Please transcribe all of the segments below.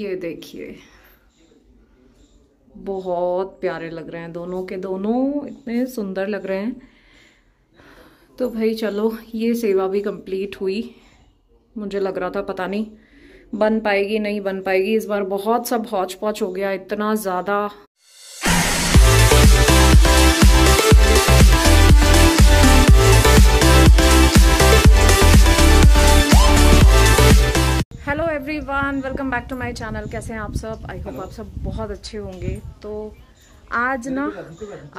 ये देखिए बहुत प्यारे लग रहे हैं दोनों के दोनों इतने सुंदर लग रहे हैं तो भाई चलो ये सेवा भी कंप्लीट हुई मुझे लग रहा था पता नहीं बन पाएगी नहीं बन पाएगी इस बार बहुत सब हौच पौच हो गया इतना ज़्यादा everyone welcome back to my channel कैसे हैं आप सब आई होप आप सब बहुत अच्छे होंगे तो आज ना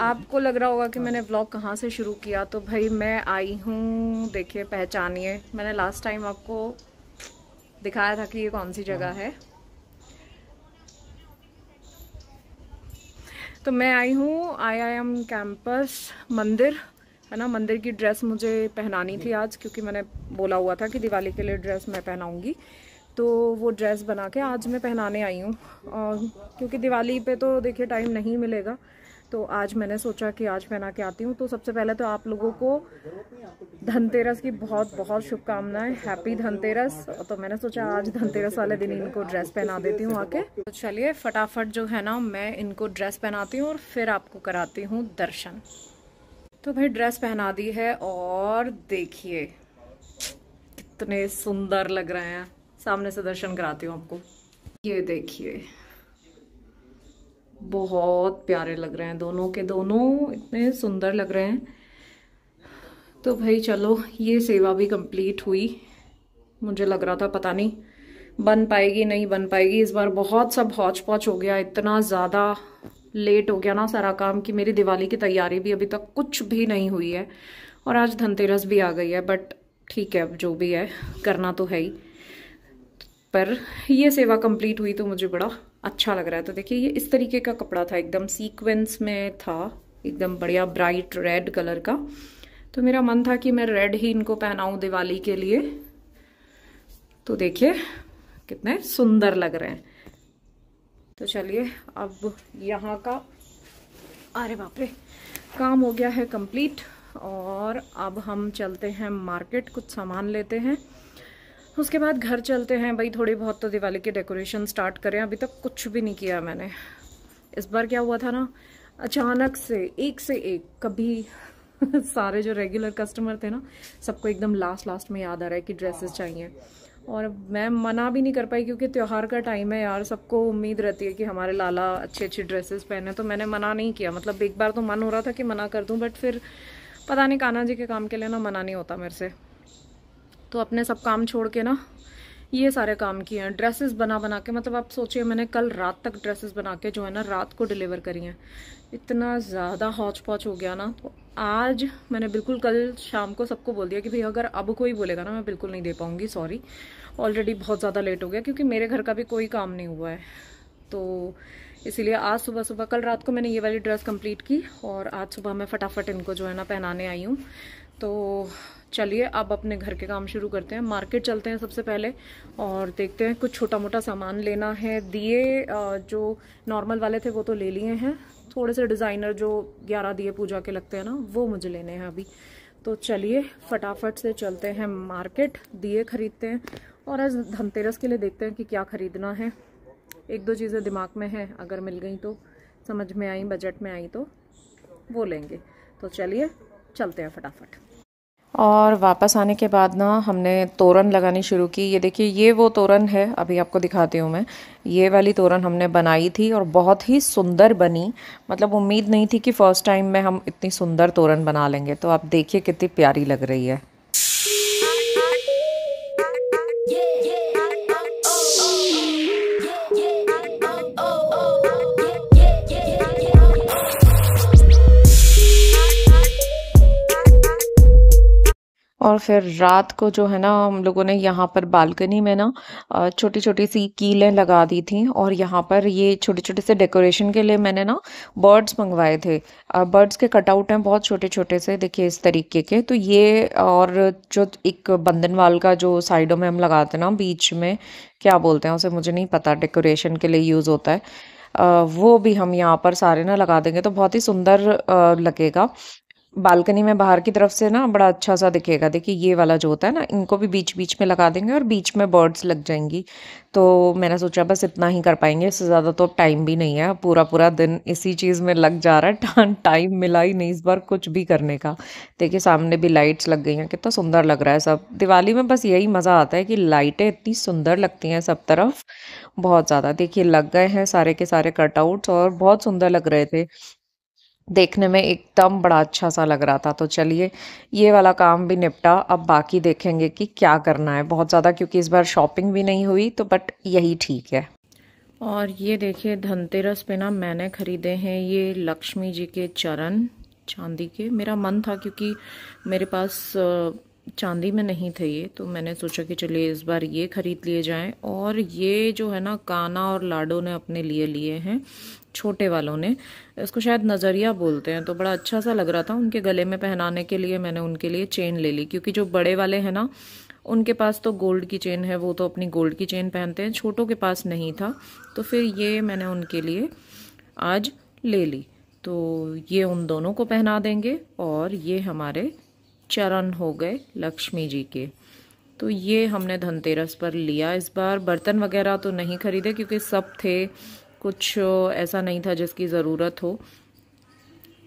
आपको लग रहा होगा कि मैंने ब्लॉग कहाँ से शुरू किया तो भाई मैं आई हूँ देखिए पहचानिए मैंने लास्ट टाइम आपको दिखाया था कि ये कौन सी जगह है तो मैं आई हूँ आई आई एम कैंपस मंदिर है ना मंदिर की ड्रेस मुझे पहनानी थी आज क्योंकि मैंने बोला हुआ था कि दिवाली के लिए ड्रेस मैं पहनाऊंगी तो वो ड्रेस बना के आज मैं पहनाने आई हूँ और क्योंकि दिवाली पे तो देखिए टाइम नहीं मिलेगा तो आज मैंने सोचा कि आज पहना के आती हूँ तो सबसे पहले तो आप लोगों को धनतेरस की बहुत बहुत शुभकामनाएं हैप्पी धनतेरस तो मैंने सोचा आज धनतेरस वाले दिन इनको ड्रेस पहना देती हूँ आके तो चलिए फटाफट जो है ना मैं इनको ड्रेस पहनाती हूँ और फिर आपको कराती हूँ दर्शन तो भाई ड्रेस पहना दी है और देखिए कितने सुंदर लग रहे हैं सामने से दर्शन कराती हूँ आपको ये देखिए बहुत प्यारे लग रहे हैं दोनों के दोनों इतने सुंदर लग रहे हैं तो भाई चलो ये सेवा भी कंप्लीट हुई मुझे लग रहा था पता नहीं बन पाएगी नहीं बन पाएगी इस बार बहुत सब हौच पौच हो गया इतना ज़्यादा लेट हो गया ना सारा काम कि मेरी दिवाली की तैयारी भी अभी तक कुछ भी नहीं हुई है और आज धनतेरस भी आ गई है बट ठीक है अब जो भी है करना तो है ही पर ये सेवा कंप्लीट हुई तो मुझे बड़ा अच्छा लग रहा है तो देखिए ये इस तरीके का कपड़ा था एकदम सीक्वेंस में था एकदम बढ़िया ब्राइट रेड कलर का तो मेरा मन था कि मैं रेड ही इनको पहनाऊं दिवाली के लिए तो देखिए कितने सुंदर लग रहे हैं तो चलिए अब यहाँ का अरे बाप रे काम हो गया है कंप्लीट और अब हम चलते हैं मार्केट कुछ सामान लेते हैं उसके बाद घर चलते हैं भाई थोड़ी बहुत तो दिवाली के डेकोरेशन स्टार्ट करें अभी तक कुछ भी नहीं किया मैंने इस बार क्या हुआ था ना अचानक से एक से एक कभी सारे जो रेगुलर कस्टमर थे ना सबको एकदम लास्ट लास्ट में याद आ रहा है कि ड्रेसेस चाहिए और मैं मना भी नहीं कर पाई क्योंकि त्यौहार का टाइम है यार सबको उम्मीद रहती है कि हमारे लाला अच्छे अच्छे ड्रेसेस पहने तो मैंने मना नहीं किया मतलब एक बार तो मन हो रहा था कि मना कर दूँ बट फिर पता नहीं कान्हा जी के काम के लिए ना मना नहीं होता मेरे से तो अपने सब काम छोड़ के ना ये सारे काम किए हैं ड्रेसेस बना बना के मतलब आप सोचिए मैंने कल रात तक ड्रेसेस बना के जो है ना रात को डिलीवर करी हैं इतना ज़्यादा हौच पौच हो गया ना तो आज मैंने बिल्कुल कल शाम को सबको बोल दिया कि भाई अगर अब कोई बोलेगा ना मैं बिल्कुल नहीं दे पाऊँगी सॉरी ऑलरेडी बहुत ज़्यादा लेट हो गया क्योंकि मेरे घर का भी कोई काम नहीं हुआ है तो इसीलिए आज सुबह सुबह कल रात को मैंने ये वाली ड्रेस कंप्लीट की और आज सुबह मैं फटाफट इनको जो है ना पहनाने आई हूँ तो चलिए अब अपने घर के काम शुरू करते हैं मार्केट चलते हैं सबसे पहले और देखते हैं कुछ छोटा मोटा सामान लेना है दिए जो नॉर्मल वाले थे वो तो ले लिए हैं थोड़े से डिज़ाइनर जो ग्यारह दिए पूजा के लगते हैं ना वो मुझे लेने हैं अभी तो चलिए फटाफट से चलते हैं मार्केट दिए खरीदते हैं और आज धनतेरस के लिए देखते हैं कि क्या खरीदना है एक दो चीज़ें दिमाग में हैं अगर मिल गई तो समझ में आई बजट में आई तो वो लेंगे तो चलिए चलते हैं फटाफट और वापस आने के बाद ना हमने तोरण लगानी शुरू की ये देखिए ये वो तोरण है अभी आपको दिखाती हूँ मैं ये वाली तोरण हमने बनाई थी और बहुत ही सुंदर बनी मतलब उम्मीद नहीं थी कि फ़र्स्ट टाइम में हम इतनी सुंदर तोरण बना लेंगे तो आप देखिए कितनी प्यारी लग रही है और फिर रात को जो है ना हम लोगों ने यहाँ पर बालकनी में ना छोटी छोटी सी कीलें लगा दी थी और यहाँ पर ये छोटे छोटे से डेकोरेशन के लिए मैंने ना बर्ड्स मंगवाए थे बर्ड्स के कटआउट हैं बहुत छोटे छोटे से देखिए इस तरीके के तो ये और जो एक बंधनवाल का जो साइडों में हम लगाते ना बीच में क्या बोलते हैं उसे मुझे नहीं पता डेकोरेशन के लिए यूज़ होता है वो भी हम यहाँ पर सारे ना लगा देंगे तो बहुत ही सुंदर लगेगा बालकनी में बाहर की तरफ से ना बड़ा अच्छा सा दिखेगा देखिए ये वाला जो होता है ना इनको भी बीच बीच में लगा देंगे और बीच में बर्ड्स लग जाएंगी तो मैंने सोचा बस इतना ही कर पाएंगे इससे ज़्यादा तो टाइम भी नहीं है पूरा पूरा दिन इसी चीज़ में लग जा रहा है टाइम मिला ही नहीं इस बार कुछ भी करने का देखिए सामने भी लाइट्स लग गई हैं कितना सुंदर लग रहा है सब दिवाली में बस यही मज़ा आता है कि लाइटें इतनी सुंदर लगती हैं सब तरफ बहुत ज़्यादा देखिए लग गए हैं सारे के सारे कटआउट्स और बहुत सुंदर लग रहे थे देखने में एकदम बड़ा अच्छा सा लग रहा था तो चलिए ये वाला काम भी निपटा अब बाकी देखेंगे कि क्या करना है बहुत ज़्यादा क्योंकि इस बार शॉपिंग भी नहीं हुई तो बट यही ठीक है और ये देखिए धनतेरस पे ना मैंने ख़रीदे हैं ये लक्ष्मी जी के चरण चांदी के मेरा मन था क्योंकि मेरे पास चांदी में नहीं थे ये तो मैंने सोचा कि चलिए इस बार ये ख़रीद लिए जाएं और ये जो है ना काना और लाडो ने अपने लिए लिए हैं छोटे वालों ने इसको शायद नज़रिया बोलते हैं तो बड़ा अच्छा सा लग रहा था उनके गले में पहनाने के लिए मैंने उनके लिए चेन ले ली क्योंकि जो बड़े वाले हैं ना उनके पास तो गोल्ड की चेन है वो तो अपनी गोल्ड की चेन पहनते हैं छोटों के पास नहीं था तो फिर ये मैंने उनके लिए आज ले ली तो ये उन दोनों को पहना देंगे और ये हमारे चरण हो गए लक्ष्मी जी के तो ये हमने धनतेरस पर लिया इस बार बर्तन वगैरह तो नहीं खरीदे क्योंकि सब थे कुछ ऐसा नहीं था जिसकी ज़रूरत हो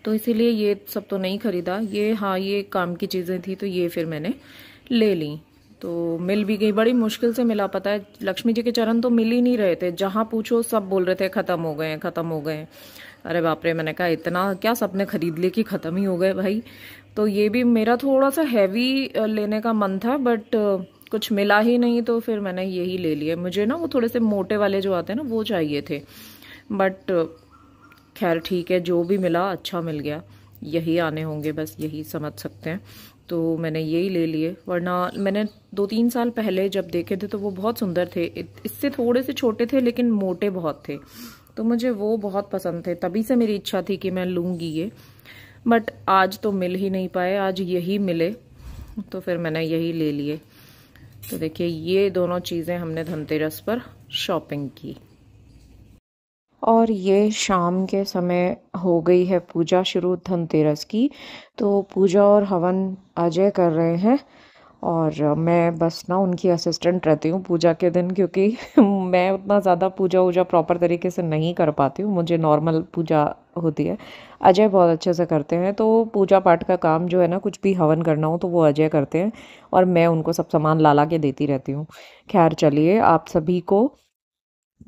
तो इसीलिए ये सब तो नहीं ख़रीदा ये हाँ ये काम की चीज़ें थी तो ये फिर मैंने ले ली तो मिल भी गई बड़ी मुश्किल से मिला पता है लक्ष्मी जी के चरण तो मिल ही नहीं रहे थे जहाँ पूछो सब बोल रहे थे ख़त्म हो गए हैं ख़त्म हो गए हैं अरे बाप रे मैंने कहा इतना क्या सपने खरीद लिए कि ख़त्म ही हो गए भाई तो ये भी मेरा थोड़ा सा हैवी लेने का मन था बट कुछ मिला ही नहीं तो फिर मैंने यही ले लिया मुझे ना वो थोड़े से मोटे वाले जो आते हैं ना वो चाहिए थे बट खैर ठीक है जो भी मिला अच्छा मिल गया यही आने होंगे बस यही समझ सकते हैं तो मैंने यही ले लिए वरना मैंने दो तीन साल पहले जब देखे थे तो वो बहुत सुंदर थे इससे थोड़े से छोटे थे लेकिन मोटे बहुत थे तो मुझे वो बहुत पसंद थे तभी से मेरी इच्छा थी कि मैं लूँगी ये बट आज तो मिल ही नहीं पाए आज यही मिले तो फिर मैंने यही ले लिए तो देखिए ये दोनों चीज़ें हमने धनतेरस पर शॉपिंग की और ये शाम के समय हो गई है पूजा शुरू धनतेरस की तो पूजा और हवन अजय कर रहे हैं और मैं बस ना उनकी असिस्टेंट रहती हूँ पूजा के दिन क्योंकि मैं उतना ज़्यादा पूजा वूजा प्रॉपर तरीके से नहीं कर पाती हूँ मुझे नॉर्मल पूजा होती है अजय बहुत अच्छे से करते हैं तो पूजा पाठ का काम जो है ना कुछ भी हवन करना हो तो वो अजय करते हैं और मैं उनको सब सामान ला ला के देती रहती हूँ खैर चलिए आप सभी को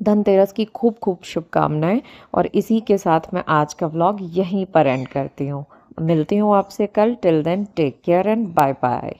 धनतेरस की खूब खूब शुभकामनाएं और इसी के साथ मैं आज का व्लॉग यहीं पर एंड करती हूँ मिलती हूँ आपसे कल till then take care and bye bye